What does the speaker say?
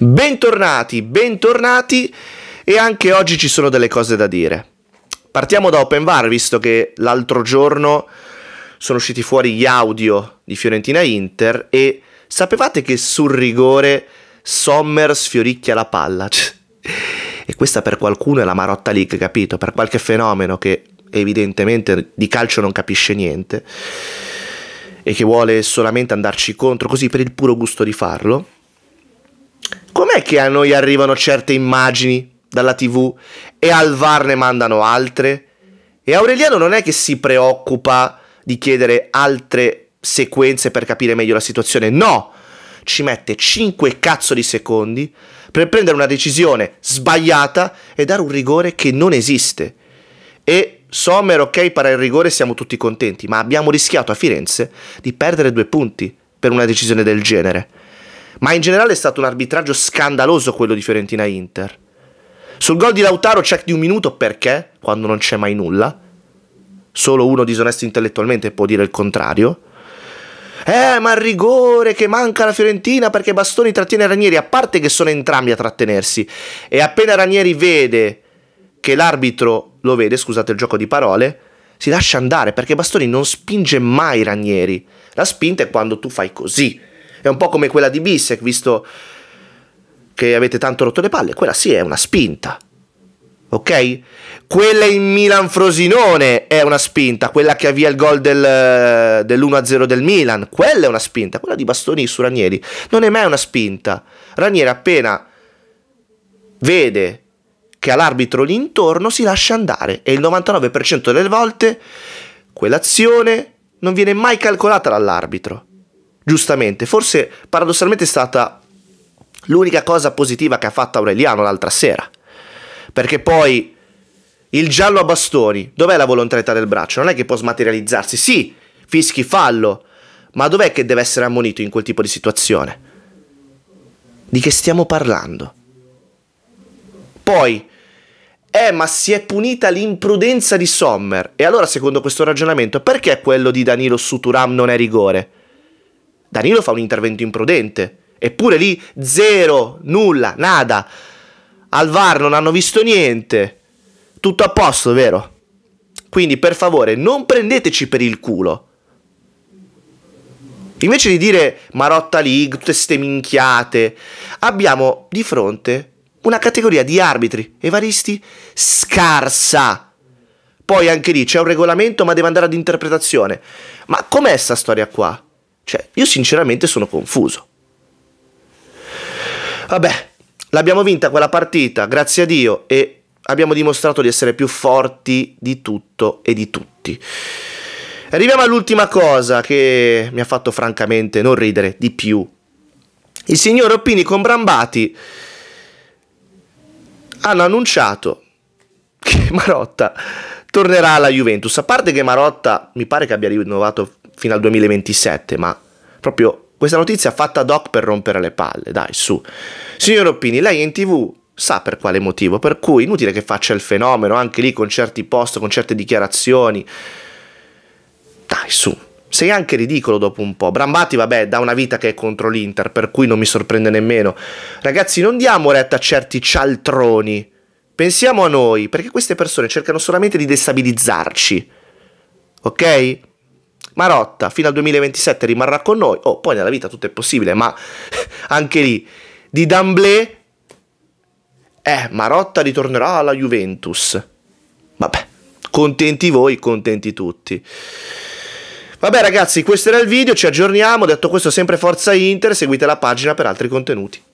Bentornati, bentornati e anche oggi ci sono delle cose da dire. Partiamo da Open Var, visto che l'altro giorno sono usciti fuori gli audio di Fiorentina Inter e sapevate che sul rigore Sommer sfioricchia la palla? e questa per qualcuno è la Marotta League, capito? Per qualche fenomeno che evidentemente di calcio non capisce niente e che vuole solamente andarci contro così per il puro gusto di farlo com'è che a noi arrivano certe immagini dalla TV e al VAR ne mandano altre? E Aureliano non è che si preoccupa di chiedere altre sequenze per capire meglio la situazione, no! Ci mette 5 cazzo di secondi per prendere una decisione sbagliata e dare un rigore che non esiste. E Sommer, ok, para il rigore siamo tutti contenti, ma abbiamo rischiato a Firenze di perdere due punti per una decisione del genere. Ma in generale è stato un arbitraggio scandaloso quello di Fiorentina-Inter. Sul gol di Lautaro check di un minuto perché, quando non c'è mai nulla, solo uno disonesto intellettualmente può dire il contrario. Eh, ma il rigore che manca la Fiorentina perché Bastoni trattiene Ranieri, a parte che sono entrambi a trattenersi. E appena Ranieri vede che l'arbitro lo vede, scusate il gioco di parole, si lascia andare perché Bastoni non spinge mai Ranieri. La spinta è quando tu fai così. È un po' come quella di Bissek, visto che avete tanto rotto le palle. Quella sì è una spinta. Ok? Quella in Milan Frosinone è una spinta, quella che avvia il gol del, dell'1-0 del Milan, quella è una spinta, quella di Bastoni su Ranieri non è mai una spinta. Ranieri appena vede che all'arbitro lì intorno si lascia andare e il 99% delle volte quell'azione non viene mai calcolata dall'arbitro giustamente. Forse paradossalmente è stata l'unica cosa positiva che ha fatto Aureliano l'altra sera. Perché poi il giallo a bastoni, dov'è la volontarietà del braccio? Non è che può smaterializzarsi. Sì, fischi fallo, ma dov'è che deve essere ammonito in quel tipo di situazione? Di che stiamo parlando? Poi, eh, ma si è punita l'imprudenza di Sommer. E allora, secondo questo ragionamento, perché quello di Danilo Suturam non è rigore? Danilo fa un intervento imprudente. Eppure lì zero, nulla, nada. Al VAR non hanno visto niente. Tutto a posto, vero? Quindi per favore non prendeteci per il culo. Invece di dire Marotta League, tutte ste minchiate, abbiamo di fronte una categoria di arbitri evaristi scarsa. Poi anche lì c'è un regolamento ma deve andare ad interpretazione. Ma com'è sta storia qua? Cioè, io sinceramente sono confuso. Vabbè, l'abbiamo vinta quella partita, grazie a Dio, e abbiamo dimostrato di essere più forti di tutto e di tutti. Arriviamo all'ultima cosa che mi ha fatto francamente non ridere di più. Il signor Oppini con Brambati hanno annunciato che Marotta tornerà alla Juventus. A parte che Marotta mi pare che abbia rinnovato fino al 2027, ma proprio questa notizia fatta ad hoc per rompere le palle, dai, su. Signor Oppini, lei è in tv sa per quale motivo, per cui inutile che faccia il fenomeno, anche lì con certi post, con certe dichiarazioni. Dai, su. Sei anche ridicolo dopo un po'. Brambati, vabbè, da una vita che è contro l'Inter, per cui non mi sorprende nemmeno. Ragazzi, non diamo retta a certi cialtroni. Pensiamo a noi, perché queste persone cercano solamente di destabilizzarci. Ok? Marotta fino al 2027 rimarrà con noi, oh, poi nella vita tutto è possibile, ma anche lì, di Damblé, eh, Marotta ritornerà alla Juventus. Vabbè, contenti voi, contenti tutti. Vabbè ragazzi, questo era il video, ci aggiorniamo, detto questo sempre Forza Inter, seguite la pagina per altri contenuti.